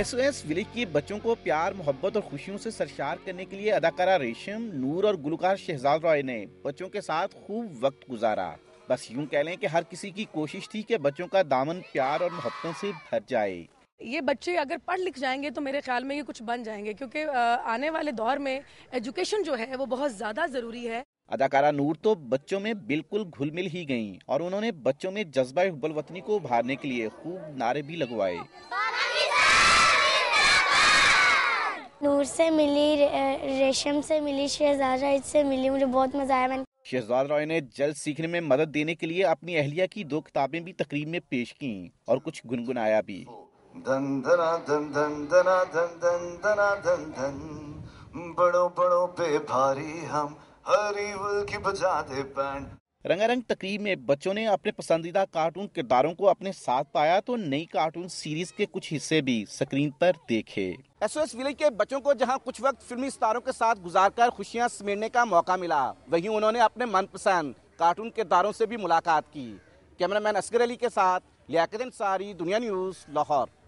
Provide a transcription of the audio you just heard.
S O S village के बच्चों को प्यार मोहब्बत और खुशियों से सरशार करने के लिए अदाकारा रेशम नूर और गुलकार शहजाद रॉय ने बच्चों के साथ खूब वक्त गुजारा बस यूं कह लें कि हर किसी की कोशिश थी कि बच्चों का दामन प्यार और मोहब्बतों से भर जाए ये बच्चे अगर पढ़ लिख जाएंगे तो मेरे ख्याल में ये कुछ बन जाएंगे क्योंकि आने वाले दौर में एजुकेशन जो है वो बहुत ज़्यादा ज़रूरी है अदाकारा नूर तो बच्चों में बिल्कुल घुल मिल ही गयी और उन्होंने बच्चों में जज्बा हुबल वतनी को उभारने के लिए खूब नारे भी लगवाए से मिली रेशम से मिली शहजाद राय से मिली मुझे बहुत मजा आया मैंने शहजाद राय ने जल्द सीखने में मदद देने के लिए अपनी अहलिया की दो किताबें भी तकरीब में पेश की और कुछ गुनगुनाया भी धन धन धन धन धन धन धन धना धना धना बड़ो बड़ो पे भारी हम हरी की बजा दे पैंट रंगारंग तकरीब में बच्चों ने अपने पसंदीदा कार्टून किरदारों को अपने साथ पाया तो नई कार्टून सीरीज के कुछ हिस्से भी स्क्रीन पर देखे एसओएस विलेज के बच्चों को जहां कुछ वक्त फिल्मी सितारों के साथ गुजारकर खुशियां समेटने का मौका मिला वहीं उन्होंने अपने मनपसंद कार्टून किरदारों से भी मुलाकात की कैमरामैन असगर अली के साथ लियाकत दुनिया न्यूज लाहौर